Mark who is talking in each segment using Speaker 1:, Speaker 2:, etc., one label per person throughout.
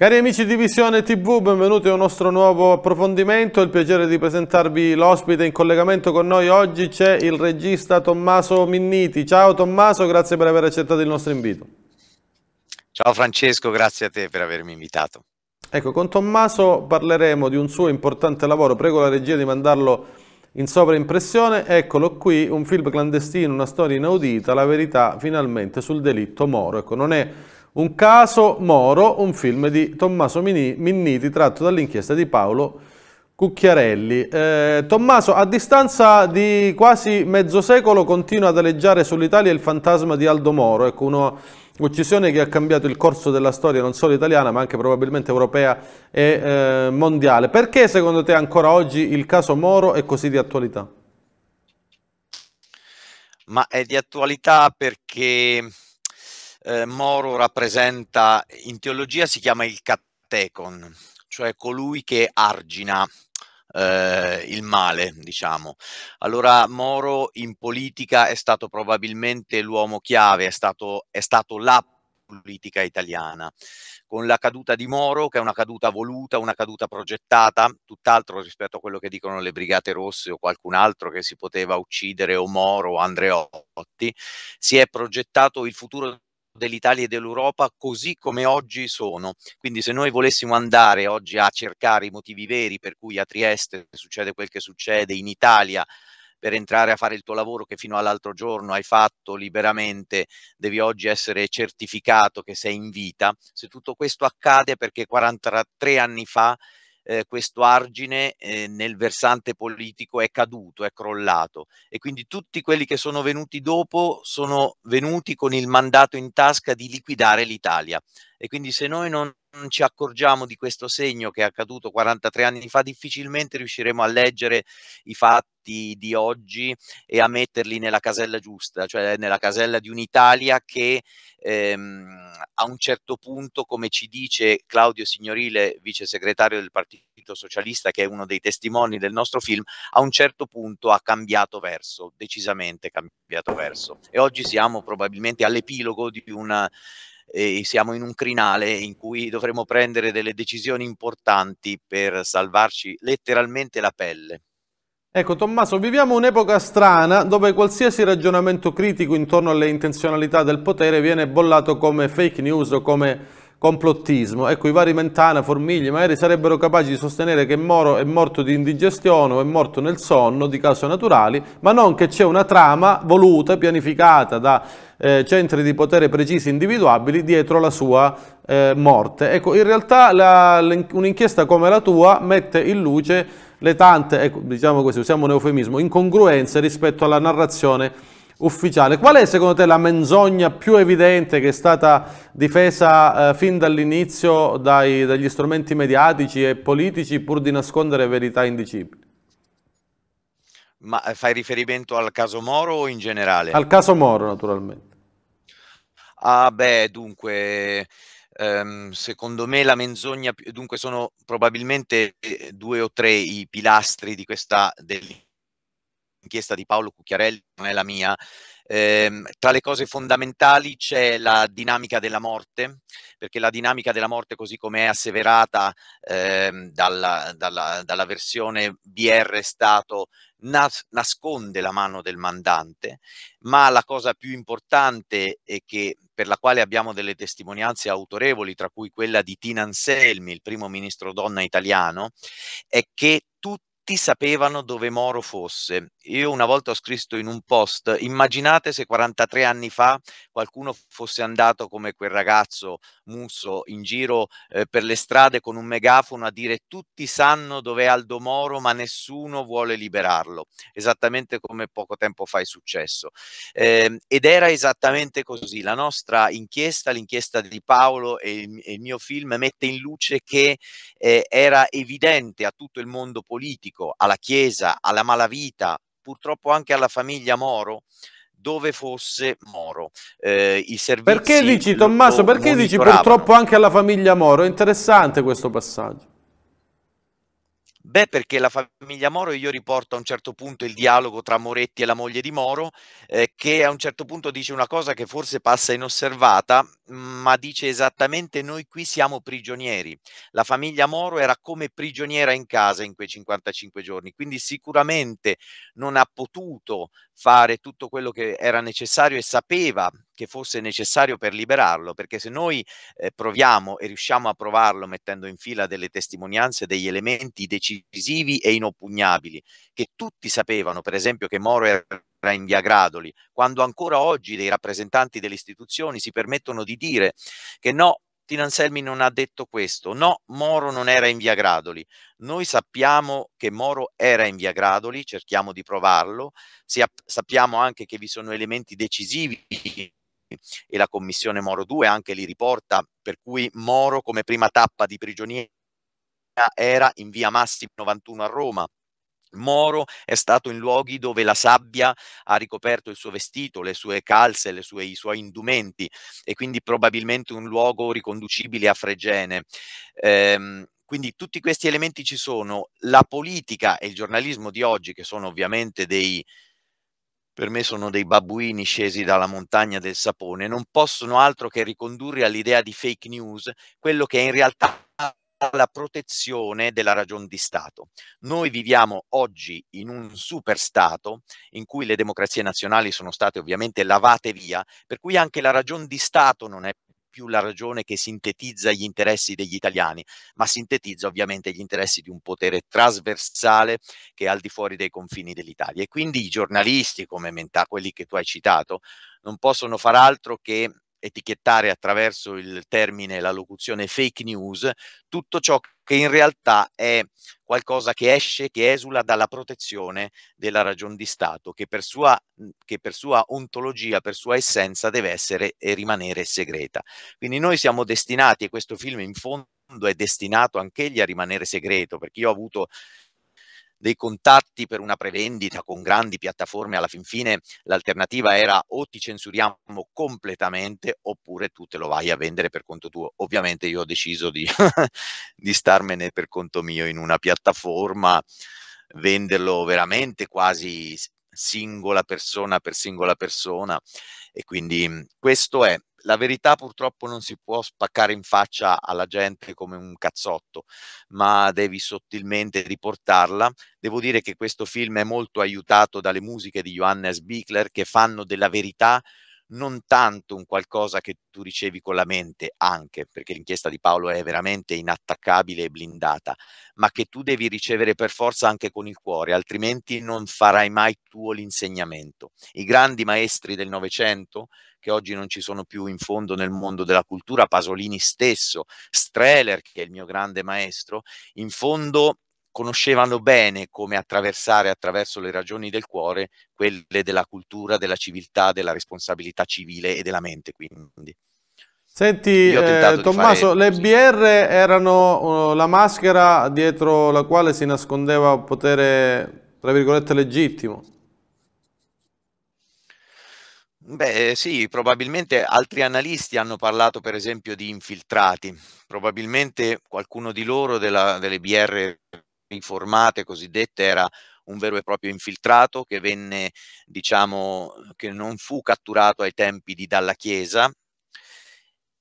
Speaker 1: Cari amici di Visione TV, benvenuti a un nostro nuovo approfondimento. Il piacere di presentarvi l'ospite in collegamento con noi oggi c'è il regista Tommaso Minniti. Ciao Tommaso, grazie per aver accettato il nostro invito.
Speaker 2: Ciao Francesco, grazie a te per avermi invitato.
Speaker 1: Ecco, con Tommaso parleremo di un suo importante lavoro. Prego la regia di mandarlo in sovraimpressione. Eccolo qui, un film clandestino, una storia inaudita, la verità finalmente sul delitto Moro. Ecco, non è un caso Moro, un film di Tommaso Minniti tratto dall'inchiesta di Paolo Cucchiarelli. Eh, Tommaso, a distanza di quasi mezzo secolo continua ad aleggiare sull'Italia il fantasma di Aldo Moro, ecco, una uccisione che ha cambiato il corso della storia non solo italiana ma anche probabilmente europea e eh, mondiale. Perché secondo te ancora oggi il caso Moro è così di attualità?
Speaker 2: Ma è di attualità perché eh, Moro rappresenta in teologia si chiama il catecon, cioè colui che argina eh, il male, diciamo. Allora Moro in politica è stato probabilmente l'uomo chiave, è stato, è stato la politica italiana. Con la caduta di Moro, che è una caduta voluta, una caduta progettata, tutt'altro rispetto a quello che dicono le Brigate Rosse o qualcun altro che si poteva uccidere o Moro o Andreotti, si è progettato il futuro dell'Italia e dell'Europa così come oggi sono. Quindi se noi volessimo andare oggi a cercare i motivi veri per cui a Trieste succede quel che succede, in Italia per entrare a fare il tuo lavoro che fino all'altro giorno hai fatto liberamente, devi oggi essere certificato che sei in vita. Se tutto questo accade perché 43 anni fa eh, questo argine eh, nel versante politico è caduto, è crollato e quindi tutti quelli che sono venuti dopo sono venuti con il mandato in tasca di liquidare l'Italia e quindi se noi non ci accorgiamo di questo segno che è accaduto 43 anni fa, difficilmente riusciremo a leggere i fatti di oggi e a metterli nella casella giusta, cioè nella casella di un'Italia che ehm, a un certo punto, come ci dice Claudio Signorile, vice segretario del Partito Socialista, che è uno dei testimoni del nostro film, a un certo punto ha cambiato verso, decisamente cambiato verso. E oggi siamo probabilmente all'epilogo di una e siamo in un crinale in cui dovremo prendere delle decisioni importanti per salvarci letteralmente la pelle.
Speaker 1: Ecco Tommaso, viviamo un'epoca strana dove qualsiasi ragionamento critico intorno alle intenzionalità del potere viene bollato come fake news o come complottismo. Ecco, i vari Mentana, Formigli, magari sarebbero capaci di sostenere che Moro è morto di indigestione o è morto nel sonno, di cause naturali, ma non che c'è una trama voluta, pianificata da eh, centri di potere precisi individuabili dietro la sua eh, morte. Ecco, in realtà un'inchiesta come la tua mette in luce le tante, ecco, diciamo così, usiamo un eufemismo, incongruenze rispetto alla narrazione ufficiale. Qual è secondo te la menzogna più evidente che è stata difesa eh, fin dall'inizio dagli strumenti mediatici e politici pur di nascondere verità indicibili?
Speaker 2: Ma eh, fai riferimento al caso Moro o in generale? Al
Speaker 1: caso Moro, naturalmente.
Speaker 2: Ah, beh, dunque, ehm, secondo me la menzogna, dunque sono probabilmente eh, due o tre i pilastri di questa delinquenza inchiesta di Paolo Cucchiarelli, non è la mia. Eh, tra le cose fondamentali c'è la dinamica della morte, perché la dinamica della morte, così come è asseverata eh, dalla, dalla, dalla, versione BR Stato, nas- nasconde la mano del mandante, ma la cosa più importante è che per la quale abbiamo delle testimonianze autorevoli, tra cui quella di Tina Anselmi, il primo ministro donna italiano, è che tutti tutti sapevano dove Moro fosse. Io una volta ho scritto in un post, immaginate se 43 anni fa qualcuno fosse andato come quel ragazzo Musso in giro eh, per le strade con un megafono a dire tutti sanno dove è Aldo Moro ma nessuno vuole liberarlo, esattamente come poco tempo fa è successo. Eh, ed era esattamente così, la nostra inchiesta, l'inchiesta di Paolo e il, e il mio film mette in luce che eh, era evidente a tutto il mondo politico politico, alla Chiesa, alla malavita, purtroppo anche alla famiglia Moro, dove fosse Moro. Eh,
Speaker 1: i servizi perché dici Tommaso, perché dici purtroppo anche alla famiglia Moro? È interessante questo passaggio.
Speaker 2: Beh, perché la famiglia Moro io riporto a un certo punto il dialogo tra Moretti e la moglie di Moro, eh, che a un certo punto dice una cosa che forse passa inosservata, ma dice esattamente noi qui siamo prigionieri. La famiglia Moro era come prigioniera in casa in quei 55 giorni, quindi sicuramente non ha potuto fare tutto quello che era necessario e sapeva che fosse necessario per liberarlo, perché se noi eh, proviamo e riusciamo a provarlo mettendo in fila delle testimonianze, degli elementi decisivi e inoppugnabili, che tutti sapevano, per esempio che Moro era in via Gradoli, quando ancora oggi dei rappresentanti delle istituzioni si permettono di dire che no, Tina Anselmi non ha detto questo, no, Moro non era in via Gradoli. Noi sappiamo che Moro era in via Gradoli, cerchiamo di provarlo, sappiamo anche che vi sono elementi decisivi e la commissione Moro 2 anche li riporta, per cui Moro come prima tappa di prigionia era in via Massimo 91 a Roma, Moro è stato in luoghi dove la sabbia ha ricoperto il suo vestito, le sue calze, le sue, i suoi indumenti e quindi probabilmente un luogo riconducibile a Fregene. Ehm, quindi tutti questi elementi ci sono. La politica e il giornalismo di oggi, che sono ovviamente dei per me sono dei babbuini scesi dalla montagna del sapone, non possono altro che ricondurre all'idea di fake news quello che è in realtà la protezione della ragion di Stato. Noi viviamo oggi in un super Stato in cui le democrazie nazionali sono state ovviamente lavate via, per cui anche la ragion di Stato non è più la ragione che sintetizza gli interessi degli italiani, ma sintetizza ovviamente gli interessi di un potere trasversale che è al di fuori dei confini dell'Italia. E quindi i giornalisti come Mentà, quelli che tu hai citato, non possono far altro che etichettare attraverso il termine, la locuzione fake news, tutto ciò che in realtà è qualcosa che esce, che esula dalla protezione della ragion di Stato, che per sua, che per sua ontologia, per sua essenza deve essere e rimanere segreta. Quindi noi siamo destinati, e questo film in fondo è destinato anch'egli a rimanere segreto, perché io ho avuto dei contatti per una prevendita con grandi piattaforme, alla fin fine l'alternativa era o ti censuriamo completamente oppure tu te lo vai a vendere per conto tuo. Ovviamente io ho deciso di, di starmene per conto mio in una piattaforma, venderlo veramente quasi singola persona per singola persona e quindi questo è la verità purtroppo non si può spaccare in faccia alla gente come un cazzotto, ma devi sottilmente riportarla. Devo dire che questo film è molto aiutato dalle musiche di Johannes Bickler che fanno della verità non tanto un qualcosa che tu ricevi con la mente, anche perché l'inchiesta di Paolo è veramente inattaccabile e blindata, ma che tu devi ricevere per forza anche con il cuore, altrimenti non farai mai tuo l'insegnamento. I grandi maestri del Novecento che oggi non ci sono più in fondo nel mondo della cultura, Pasolini stesso, Streller, che è il mio grande maestro, in fondo conoscevano bene come attraversare attraverso le ragioni del cuore quelle della cultura, della civiltà, della responsabilità civile e della mente. Quindi.
Speaker 1: Senti eh, Tommaso, le BR erano uh, la maschera dietro la quale si nascondeva potere, tra virgolette, legittimo.
Speaker 2: Beh, eh, sì, probabilmente altri analisti hanno parlato per esempio di infiltrati, probabilmente qualcuno di loro della, delle BR riformate cosiddette era un vero e proprio infiltrato che venne, diciamo, che non fu catturato ai tempi di Dalla Chiesa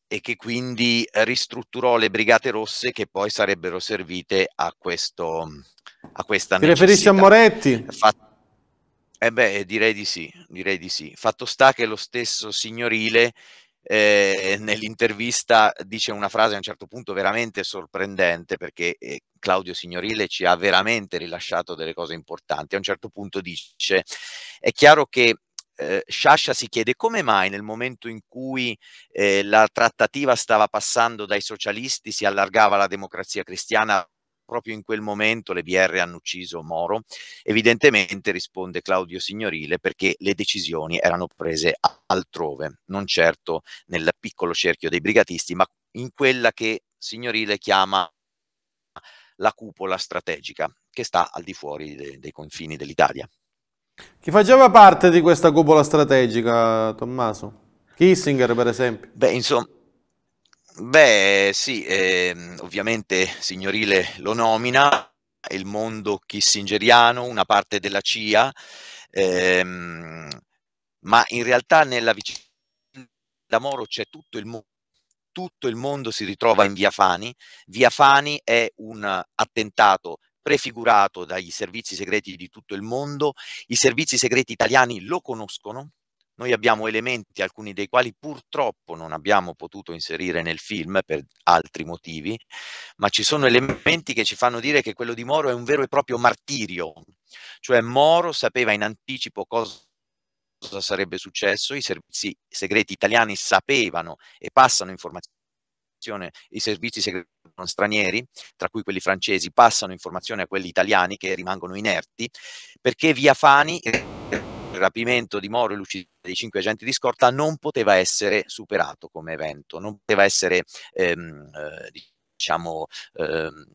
Speaker 2: e che quindi ristrutturò le brigate rosse che poi sarebbero servite a questo a questa Ti necessità. riferisci a Moretti? Fatto eh beh, direi di sì, direi di sì. Fatto sta che lo stesso signorile eh, nell'intervista dice una frase a un certo punto veramente sorprendente perché eh, Claudio Signorile ci ha veramente rilasciato delle cose importanti. A un certo punto dice, è chiaro che eh, Sciascia si chiede come mai nel momento in cui eh, la trattativa stava passando dai socialisti si allargava la democrazia cristiana proprio in quel momento le BR hanno ucciso Moro, evidentemente risponde Claudio Signorile perché le decisioni erano prese altrove, non certo nel piccolo cerchio dei brigatisti, ma in quella che Signorile chiama la cupola strategica, che sta al di fuori de dei confini dell'Italia.
Speaker 1: Chi faceva parte di questa cupola strategica, Tommaso? Kissinger, per esempio? Beh, insomma,
Speaker 2: Beh, sì, ehm, ovviamente Signorile lo nomina, il mondo kissingeriano, una parte della CIA, ehm, ma in realtà nella vicenda da Moro c'è tutto il mondo tutto il mondo si ritrova in Via Fani. Via Fani è un attentato prefigurato dagli servizi segreti di tutto il mondo. I servizi segreti italiani lo conoscono, noi abbiamo elementi, alcuni dei quali purtroppo non abbiamo potuto inserire nel film per altri motivi, ma ci sono elementi che ci fanno dire che quello di Moro è un vero e proprio martirio, cioè Moro sapeva in anticipo cosa cosa sarebbe successo, i servizi segreti italiani sapevano e passano informazioni i servizi segreti stranieri, tra cui quelli francesi, passano informazioni a quelli italiani che rimangono inerti, perché Via Fani rapimento di Moro e l'uccisione dei cinque agenti di scorta non poteva essere superato come evento, non poteva essere, ehm, eh, diciamo, ehm,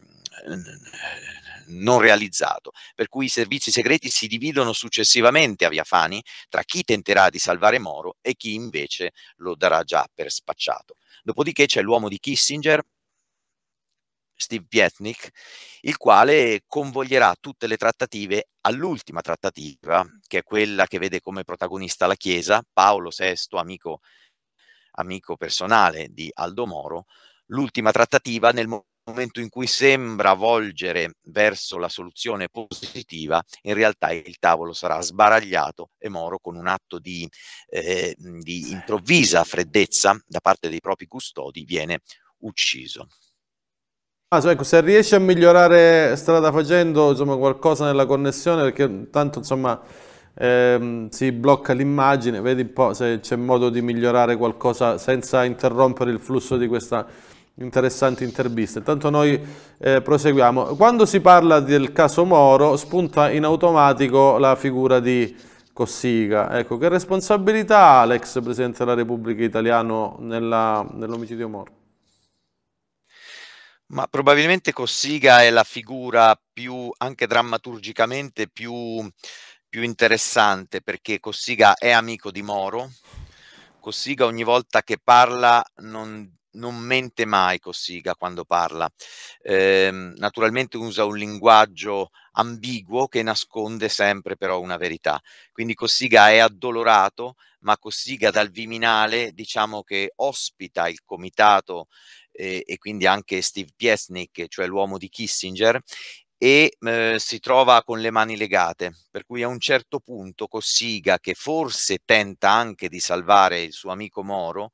Speaker 2: non realizzato. Per cui i servizi segreti si dividono successivamente a Via Fani tra chi tenterà di salvare Moro e chi invece lo darà già per spacciato. Dopodiché c'è l'uomo di Kissinger Steve Pietnik, il quale convoglierà tutte le trattative all'ultima trattativa, che è quella che vede come protagonista la Chiesa, Paolo VI, amico, amico personale di Aldo Moro, l'ultima trattativa nel momento in cui sembra volgere verso la soluzione positiva, in realtà il tavolo sarà sbaragliato e Moro con un atto di, eh, di improvvisa freddezza da parte dei propri custodi viene ucciso.
Speaker 1: Ah, so, ecco, se riesci a migliorare strada facendo insomma, qualcosa nella connessione, perché tanto insomma, ehm, si blocca l'immagine, vedi un po' se c'è modo di migliorare qualcosa senza interrompere il flusso di questa interessante intervista. Intanto noi eh, proseguiamo. Quando si parla del caso Moro, spunta in automatico la figura di... Cossiga. Ecco, che responsabilità ha l'ex Presidente della Repubblica italiano nell'omicidio nell morto? Ma probabilmente
Speaker 2: Cossiga è la figura più, anche drammaturgicamente, più, più interessante perché Cossiga è amico di Moro. Cossiga ogni volta che parla non, non mente mai Cossiga quando parla. Eh, naturalmente usa un linguaggio ambiguo che nasconde sempre però una verità. Quindi Cossiga è addolorato, ma Cossiga dal Viminale diciamo che ospita il comitato eh, e quindi anche Steve Piesnik, cioè l'uomo di Kissinger, e eh, si trova con le mani legate, per cui a un certo punto Cossiga, che forse tenta anche di salvare il suo amico Moro,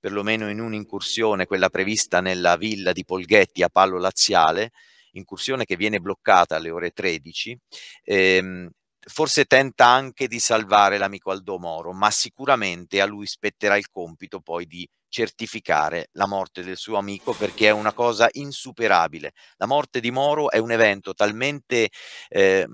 Speaker 2: perlomeno in un'incursione, quella prevista nella villa di Polghetti a Palo Laziale, incursione che viene bloccata alle ore 13, ehm, forse tenta anche di salvare l'amico Aldo Moro, ma sicuramente a lui spetterà il compito poi di certificare la morte del suo amico perché è una cosa insuperabile. La morte di Moro è un evento talmente eh,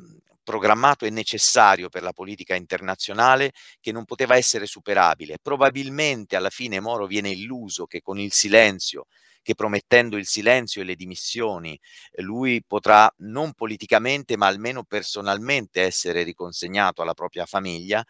Speaker 2: programmato e necessario per la politica internazionale che non poteva essere superabile. Probabilmente alla fine Moro viene illuso che con il silenzio che promettendo il silenzio e le dimissioni eh, lui potrà non politicamente ma almeno personalmente essere riconsegnato alla propria famiglia,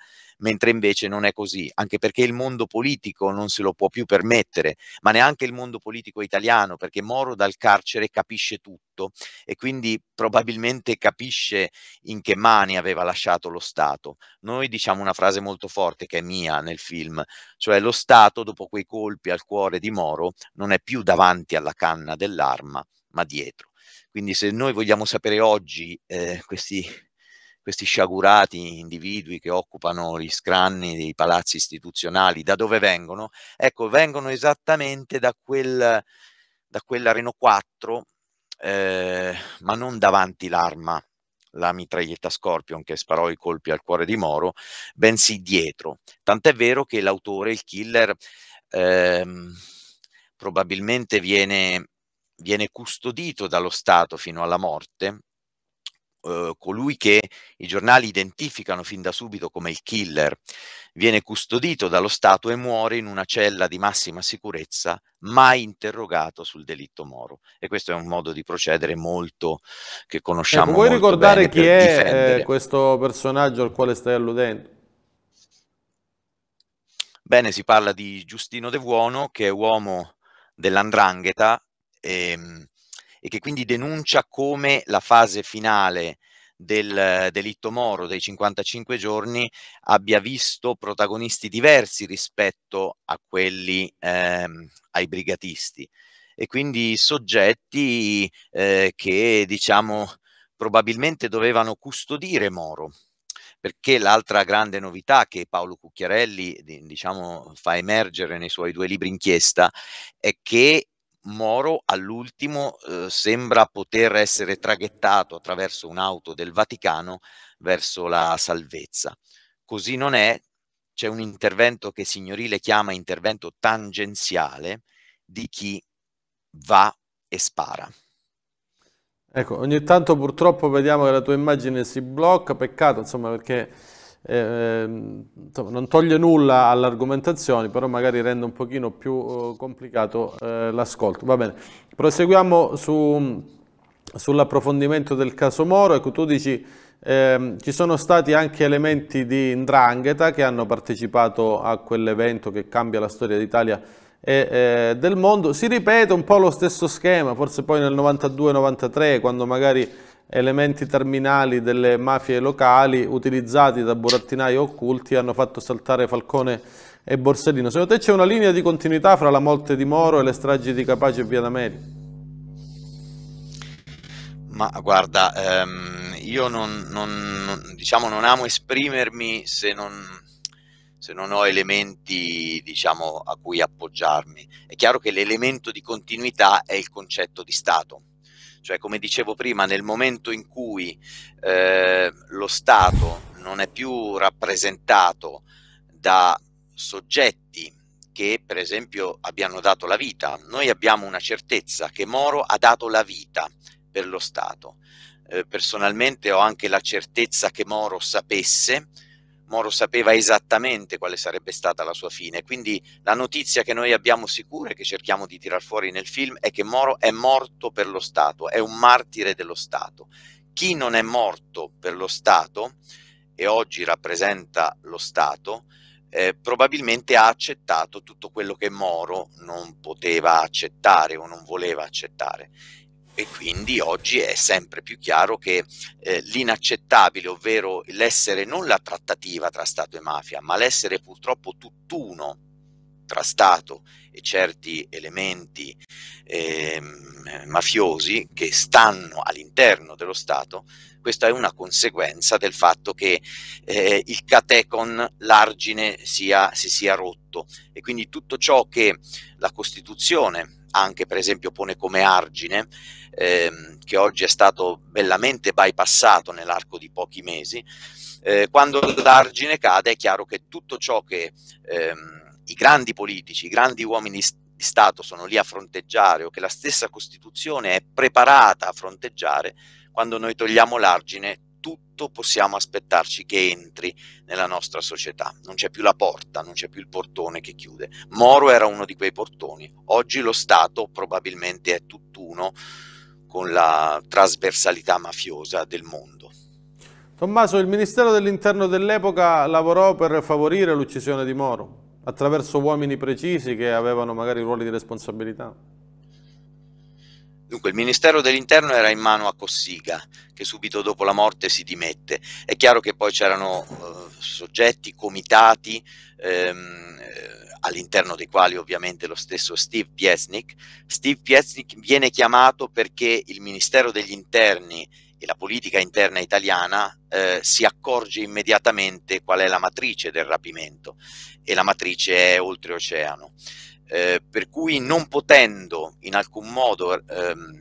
Speaker 2: mentre invece non è così, anche perché il mondo politico non se lo può più permettere, ma neanche il mondo politico italiano, perché Moro dal carcere capisce tutto e quindi probabilmente capisce in che mani aveva lasciato lo Stato. Noi diciamo una frase molto forte che è mia nel film, cioè lo Stato dopo quei colpi al cuore di Moro non è più davanti alla canna dell'arma, ma dietro. Quindi se noi vogliamo sapere oggi eh, questi questi sciagurati individui che occupano gli scranni dei palazzi istituzionali, da dove vengono? Ecco, vengono esattamente da, quel, da quella Renault 4, eh, ma non davanti l'arma, la mitraglietta Scorpion che sparò i colpi al cuore di Moro, bensì dietro. Tant'è vero che l'autore, il killer, ehm, probabilmente viene, viene custodito dallo Stato fino alla morte eh, colui che i giornali identificano fin da subito come il killer. Viene custodito dallo Stato e muore in una cella di massima sicurezza, mai interrogato sul delitto Moro. E questo è un modo di procedere molto che conosciamo. Ecco, vuoi ricordare chi è eh,
Speaker 1: questo personaggio al quale stai alludendo? Bene, si parla di Giustino De
Speaker 2: Vuono, che è uomo dell'Andrangheta, ehm, e che quindi denuncia come la fase finale del delitto Moro dei 55 giorni abbia visto protagonisti diversi rispetto a quelli ehm, ai brigatisti e quindi soggetti eh, che diciamo probabilmente dovevano custodire Moro perché l'altra grande novità che Paolo Cucchiarelli diciamo, fa emergere nei suoi due libri inchiesta è che Moro all'ultimo eh, sembra poter essere traghettato attraverso un'auto del Vaticano verso la salvezza. Così non è, c'è un intervento che Signorile chiama intervento tangenziale di chi va e spara.
Speaker 1: Ecco, ogni tanto purtroppo vediamo che la tua immagine si blocca, peccato insomma perché eh, non toglie nulla all'argomentazione, però magari rende un pochino più eh, complicato eh, l'ascolto. Va bene, proseguiamo su, sull'approfondimento del caso Moro. Ecco, tu dici eh, ci sono stati anche elementi di Ndrangheta che hanno partecipato a quell'evento che cambia la storia d'Italia e eh, del mondo. Si ripete un po' lo stesso schema, forse poi nel 92-93, quando magari elementi terminali delle mafie locali utilizzati da burattinaio occulti hanno fatto saltare Falcone e Borsellino. Secondo te c'è una linea di continuità fra la morte di Moro e le stragi di Capace e Via D'Ameri?
Speaker 2: Ma guarda, ehm, io non, non, non, diciamo, non amo esprimermi se non, se non ho elementi diciamo, a cui appoggiarmi. È chiaro che l'elemento di continuità è il concetto di Stato cioè, come dicevo prima, nel momento in cui eh, lo Stato non è più rappresentato da soggetti che per esempio abbiano dato la vita, noi abbiamo una certezza che Moro ha dato la vita per lo Stato. Eh, personalmente ho anche la certezza che Moro sapesse Moro sapeva esattamente quale sarebbe stata la sua fine, quindi la notizia che noi abbiamo sicura e che cerchiamo di tirar fuori nel film è che Moro è morto per lo Stato, è un martire dello Stato. Chi non è morto per lo Stato e oggi rappresenta lo Stato, eh, probabilmente ha accettato tutto quello che Moro non poteva accettare o non voleva accettare e quindi oggi è sempre più chiaro che eh, l'inaccettabile, ovvero l'essere non la trattativa tra Stato e mafia, ma l'essere purtroppo tutt'uno tra Stato e certi elementi eh, mafiosi che stanno all'interno dello Stato, questa è una conseguenza del fatto che eh, il catecon, l'argine sia, si sia rotto e quindi tutto ciò che la Costituzione anche per esempio pone come argine, ehm, che oggi è stato bellamente bypassato nell'arco di pochi mesi, eh, quando l'argine cade è chiaro che tutto ciò che ehm, i grandi politici, i grandi uomini di Stato sono lì a fronteggiare o che la stessa Costituzione è preparata a fronteggiare, quando noi togliamo l'argine tutto possiamo aspettarci che entri nella nostra società. Non c'è più la porta, non c'è più il portone che chiude. Moro era uno di quei portoni. Oggi lo Stato probabilmente è tutt'uno con la trasversalità mafiosa del mondo.
Speaker 1: Tommaso, il Ministero dell'Interno dell'epoca lavorò per favorire l'uccisione di Moro attraverso uomini precisi che avevano magari ruoli di responsabilità.
Speaker 2: Dunque, il Ministero dell'Interno era in mano a Cossiga, che subito dopo la morte si dimette. È chiaro che poi c'erano eh, soggetti, comitati, ehm, eh, all'interno dei quali ovviamente lo stesso Steve Piesnik. Steve Piesnik viene chiamato perché il Ministero degli Interni e la politica interna italiana eh, si accorge immediatamente qual è la matrice del rapimento e la matrice è oltreoceano. Eh, per cui non potendo in alcun modo ehm,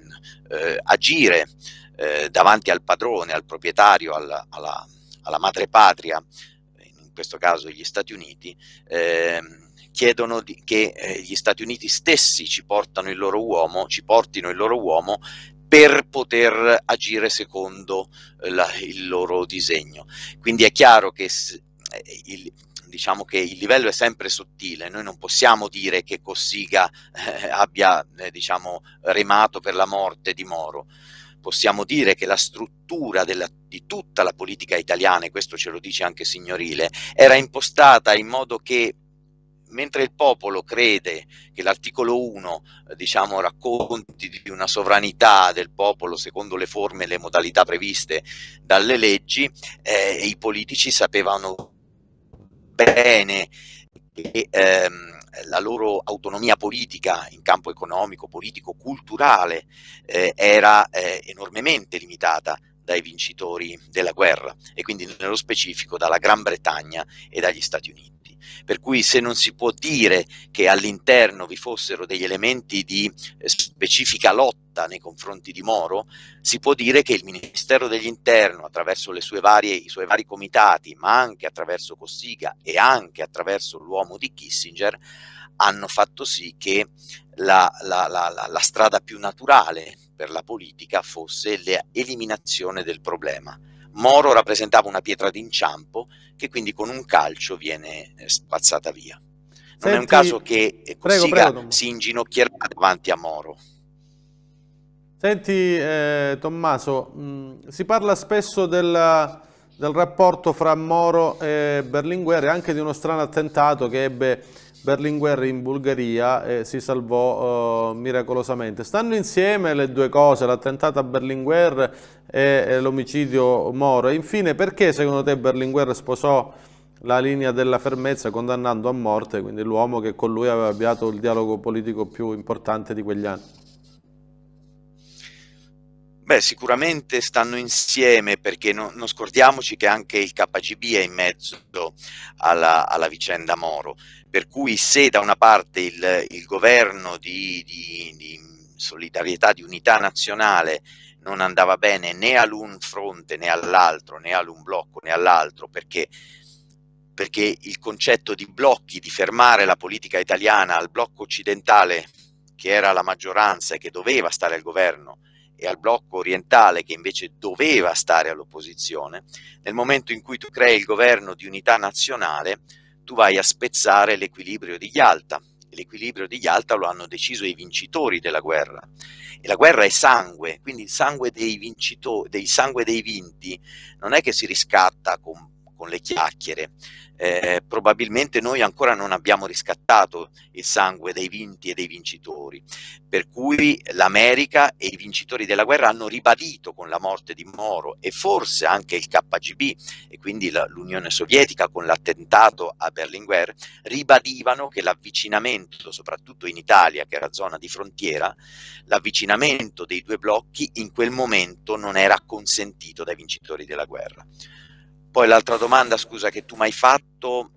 Speaker 2: eh, agire eh, davanti al padrone, al proprietario, alla, alla, alla madre patria, in questo caso gli Stati Uniti, ehm, chiedono di, che eh, gli Stati Uniti stessi ci, il uomo, ci portino il loro uomo per poter agire secondo eh, la, il loro disegno. Quindi è chiaro che il, diciamo che il livello è sempre sottile, noi non possiamo dire che Cossiga eh, abbia eh, diciamo, remato per la morte di Moro, possiamo dire che la struttura della, di tutta la politica italiana, e questo ce lo dice anche Signorile, era impostata in modo che mentre il popolo crede che l'articolo 1 eh, diciamo, racconti di una sovranità del popolo secondo le forme e le modalità previste dalle leggi, eh, i politici sapevano bene che ehm, la loro autonomia politica in campo economico, politico, culturale eh, era eh, enormemente limitata dai vincitori della guerra e quindi nello specifico dalla Gran Bretagna e dagli Stati Uniti per cui se non si può dire che all'interno vi fossero degli elementi di eh, specifica lotta nei confronti di Moro, si può dire che il Ministero dell'Interno, attraverso varie, i suoi vari comitati, ma anche attraverso Cossiga e anche attraverso l'uomo di Kissinger, hanno fatto sì che la, la, la, la strada più naturale per la politica fosse l'eliminazione del problema. Moro rappresentava una pietra d'inciampo che quindi con un calcio viene eh, spazzata via. Non
Speaker 1: Senti, è un caso
Speaker 2: che eh, prego, prego, si inginocchierà davanti a Moro.
Speaker 1: Senti eh, Tommaso, mh, mm, si parla spesso della, del rapporto fra Moro e Berlinguer e anche di uno strano attentato che ebbe Berlinguer in Bulgaria e si salvò eh, miracolosamente. Stanno insieme le due cose, l'attentato a Berlinguer e, e l'omicidio Moro. E infine, perché secondo te Berlinguer sposò la linea della fermezza condannando a morte quindi l'uomo che con lui aveva avviato il dialogo politico più importante di quegli anni?
Speaker 2: Beh, sicuramente stanno insieme perché no, non scordiamoci che anche il KGB è in mezzo alla, alla vicenda Moro, per cui se da una parte il, il governo di, di, di solidarietà, di unità nazionale non andava bene né all'un fronte né all'altro, né all'un blocco né all'altro, perché, perché il concetto di blocchi, di fermare la politica italiana al blocco occidentale, che era la maggioranza e che doveva stare al governo, e al blocco orientale che invece doveva stare all'opposizione, nel momento in cui tu crei il governo di unità nazionale, tu vai a spezzare l'equilibrio di Yalta. l'equilibrio di Yalta lo hanno deciso i vincitori della guerra. E la guerra è sangue, quindi il sangue dei, vincito- dei, sangue dei vinti non è che si riscatta con con le chiacchiere. Eh, probabilmente noi ancora non abbiamo riscattato il sangue dei vinti e dei vincitori, per cui l'America e i vincitori della guerra hanno ribadito con la morte di Moro e forse anche il KGB e quindi l'Unione Sovietica con l'attentato a Berlinguer, ribadivano che l'avvicinamento, soprattutto in Italia che era zona di frontiera, l'avvicinamento dei due blocchi in quel momento non era consentito dai vincitori della guerra. Poi l'altra domanda, scusa, che tu mi hai fatto...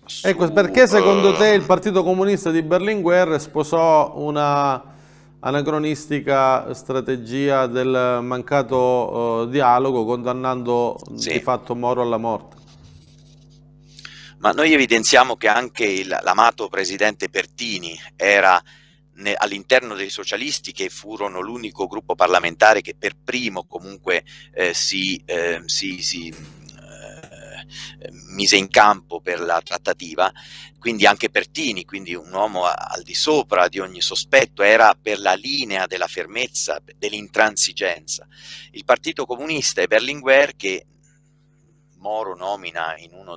Speaker 1: Ecco, su... Ecco, perché eh, secondo te il Partito Comunista di Berlinguer sposò una anacronistica strategia del mancato uh, dialogo condannando sì. di fatto Moro alla morte?
Speaker 2: Ma noi evidenziamo che anche l'amato presidente Pertini era all'interno dei socialisti che furono l'unico gruppo parlamentare che per primo comunque eh, si, eh, si, si eh, mise in campo per la trattativa, quindi anche Pertini, quindi un uomo al di sopra di ogni sospetto, era per la linea della fermezza, dell'intransigenza. Il Partito Comunista e Berlinguer che Moro nomina in uno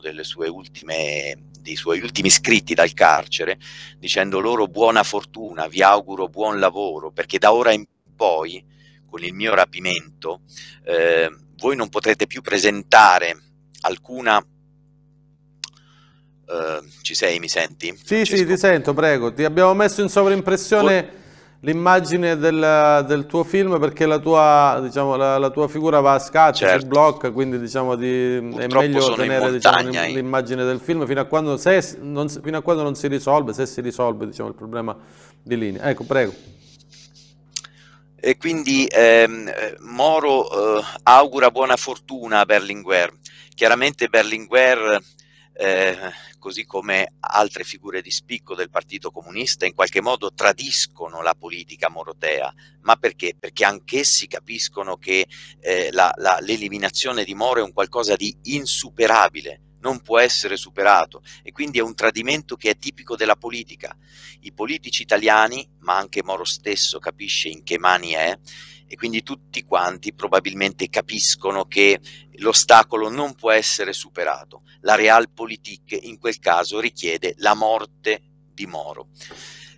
Speaker 2: ultime, dei suoi ultimi scritti dal carcere, dicendo loro buona fortuna, vi auguro buon lavoro, perché da ora in poi, con il mio rapimento, eh, voi non potrete più presentare alcuna... Uh, ci sei, mi senti? Sì,
Speaker 1: Francesco? sì, ti sento, prego. Ti abbiamo messo in sovrimpressione Vol l'immagine del, del, tuo film perché la tua, diciamo, la, la tua figura va a scaccia, certo. si blocca, quindi diciamo, di, è meglio tenere diciamo, eh. l'immagine del film fino a, quando, se, non, fino a, quando, non, si risolve, se si risolve diciamo, il problema di linea. Ecco, prego. E quindi ehm,
Speaker 2: Moro eh, augura buona fortuna a Berlinguer. Chiaramente Berlinguer, eh, così come altre figure di spicco del Partito Comunista, in qualche modo tradiscono la politica morotea. Ma perché? Perché anch'essi capiscono che eh, l'eliminazione di Moro è un qualcosa di insuperabile non può essere superato e quindi è un tradimento che è tipico della politica. I politici italiani, ma anche Moro stesso capisce in che mani è e quindi tutti quanti probabilmente capiscono che l'ostacolo non può essere superato. La realpolitik in quel caso richiede la morte di Moro.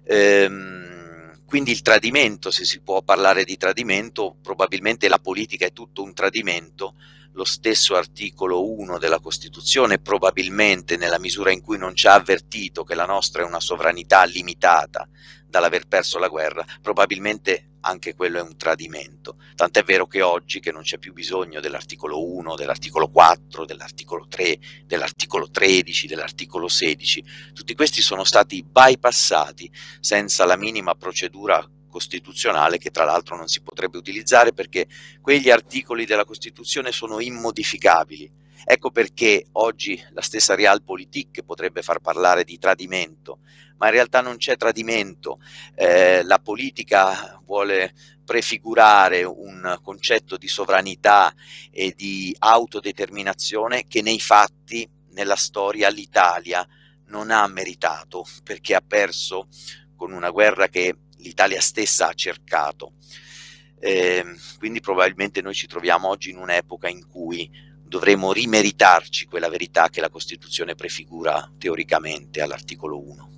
Speaker 2: Ehm, quindi il tradimento, se si può parlare di tradimento, probabilmente la politica è tutto un tradimento, lo stesso articolo 1 della Costituzione, probabilmente nella misura in cui non ci ha avvertito che la nostra è una sovranità limitata dall'aver perso la guerra, probabilmente anche quello è un tradimento. Tant'è vero che oggi che non c'è più bisogno dell'articolo 1, dell'articolo 4, dell'articolo 3, dell'articolo 13, dell'articolo 16, tutti questi sono stati bypassati senza la minima procedura costituzionale che tra l'altro non si potrebbe utilizzare perché quegli articoli della Costituzione sono immodificabili. Ecco perché oggi la stessa Realpolitik potrebbe far parlare di tradimento, ma in realtà non c'è tradimento. Eh, la politica vuole prefigurare un concetto di sovranità e di autodeterminazione che nei fatti, nella storia, l'Italia non ha meritato perché ha perso con una guerra che l'Italia stessa ha cercato. Eh, quindi probabilmente noi ci troviamo oggi in un'epoca in cui dovremo rimeritarci quella verità che la Costituzione prefigura teoricamente all'articolo 1.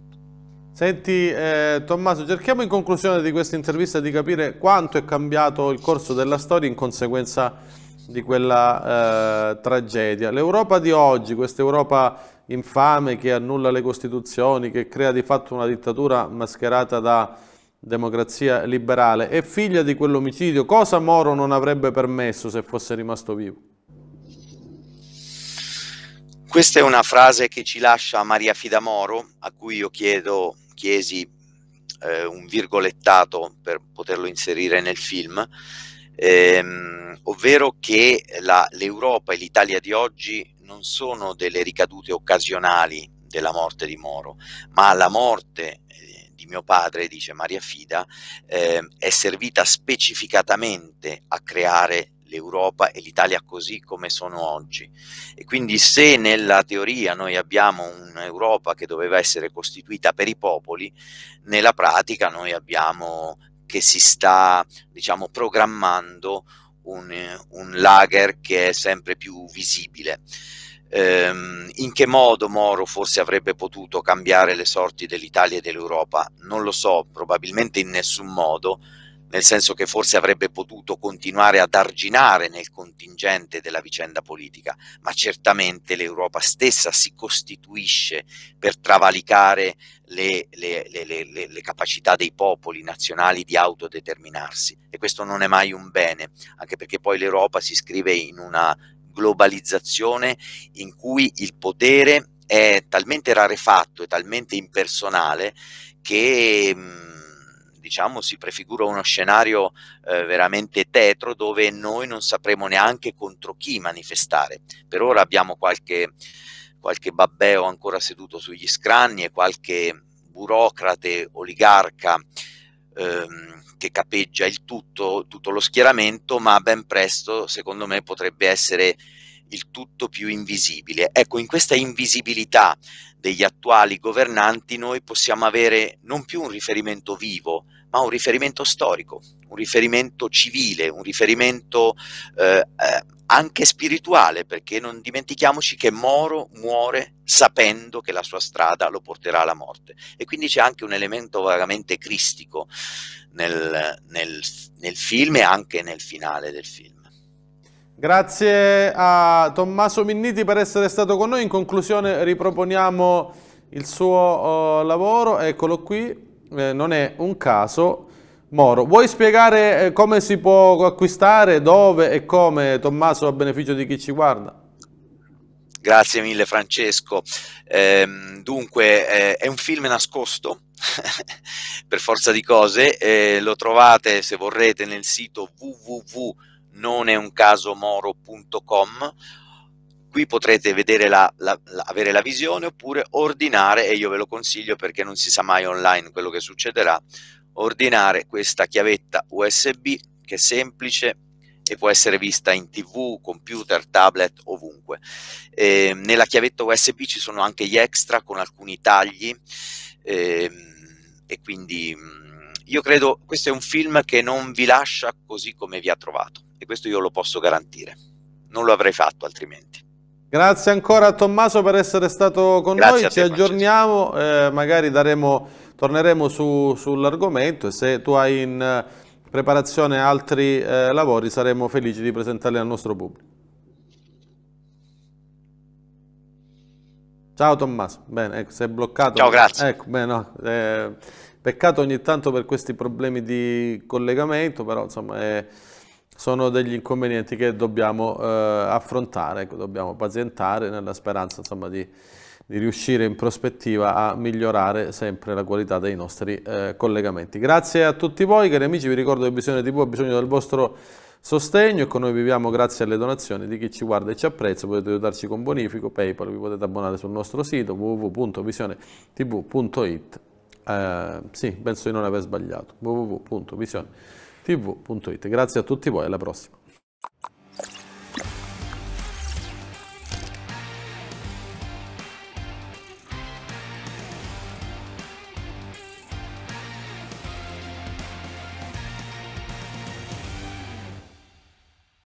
Speaker 1: Senti eh, Tommaso, cerchiamo in conclusione di questa intervista di capire quanto è cambiato il corso della storia in conseguenza di quella eh, tragedia. L'Europa di oggi, questa Europa infame che annulla le costituzioni, che crea di fatto una dittatura mascherata da democrazia liberale, è figlia di quell'omicidio. Cosa Moro non avrebbe permesso se fosse rimasto vivo?
Speaker 2: Questa è una frase che ci lascia Maria Fida Moro, a cui io chiedo, chiesi eh, un virgolettato per poterlo inserire nel film, ehm, ovvero che l'Europa e l'Italia di oggi non sono delle ricadute occasionali della morte di Moro, ma la morte di mio padre, dice Maria Fida, eh, è servita specificatamente a creare l'Europa e l'Italia così come sono oggi. E quindi se nella teoria noi abbiamo un'Europa che doveva essere costituita per i popoli, nella pratica noi abbiamo che si sta, diciamo, programmando un, un lager che è sempre più visibile ehm, in che modo Moro forse avrebbe potuto cambiare le sorti dell'Italia e dell'Europa? Non lo so, probabilmente in nessun modo, nel senso che forse avrebbe potuto continuare ad arginare nel contingente della vicenda politica, ma certamente l'Europa stessa si costituisce per travalicare le, le, le, le, capacità dei popoli nazionali di autodeterminarsi e questo non è mai un bene, anche perché poi l'Europa si scrive in una globalizzazione in cui il potere è talmente rarefatto e talmente impersonale che mm, diciamo si prefigura uno scenario eh, veramente tetro dove noi non sapremo neanche contro chi manifestare. Per ora abbiamo qualche, qualche babbeo ancora seduto sugli scranni e qualche burocrate, oligarca ehm, che capeggia il tutto, tutto lo schieramento, ma ben presto, secondo me, potrebbe essere il tutto più invisibile. Ecco, in questa invisibilità degli attuali governanti noi possiamo avere non più un riferimento vivo, ma un riferimento storico, un riferimento civile, un riferimento eh, eh, anche spirituale, perché non dimentichiamoci che Moro muore sapendo che la sua strada lo porterà alla morte. E quindi c'è anche un elemento vagamente cristico nel, nel, nel film e anche nel finale del film.
Speaker 1: Grazie a Tommaso Minniti per essere stato con noi. In conclusione riproponiamo il suo uh, lavoro, eccolo qui eh, non è un caso. Moro, vuoi spiegare eh, come si può acquistare, dove e come, Tommaso, a beneficio di chi ci guarda?
Speaker 2: Grazie mille Francesco. Eh, dunque, eh, è un film nascosto, per forza di cose, eh, lo trovate se vorrete nel sito www.noneunCasomoro.com qui potrete la, la, la, avere la visione oppure ordinare, e io ve lo consiglio perché non si sa mai online quello che succederà, ordinare questa chiavetta USB che è semplice e può essere vista in tv, computer, tablet, ovunque. Eh, nella chiavetta USB ci sono anche gli extra con alcuni tagli eh, e quindi mm, io credo questo è un film che non vi lascia così come vi ha trovato e questo io lo posso garantire. Non lo avrei fatto altrimenti.
Speaker 1: Grazie ancora a Tommaso per essere stato con Grazie noi, ci aggiorniamo, eh, magari daremo, torneremo su, sull'argomento e se tu hai in eh, preparazione altri eh, lavori saremo felici di presentarli al nostro pubblico. Ciao Tommaso, bene, ecco, sei bloccato. Ciao, grazie. Ecco, beh, no, eh, peccato ogni tanto per questi problemi di collegamento, però insomma... Eh, sono degli inconvenienti che dobbiamo eh, affrontare, dobbiamo pazientare nella speranza insomma, di, di, riuscire in prospettiva a migliorare sempre la qualità dei nostri eh, collegamenti. Grazie a tutti voi, cari amici, vi ricordo che Visione TV ha bisogno del vostro sostegno e con noi viviamo grazie alle donazioni di chi ci guarda e ci apprezza, potete aiutarci con bonifico, Paypal, vi potete abbonare sul nostro sito www.visionetv.it. Eh, sì, penso di non aver sbagliato, www.visionetv.it tv.it. Grazie a tutti voi, alla prossima.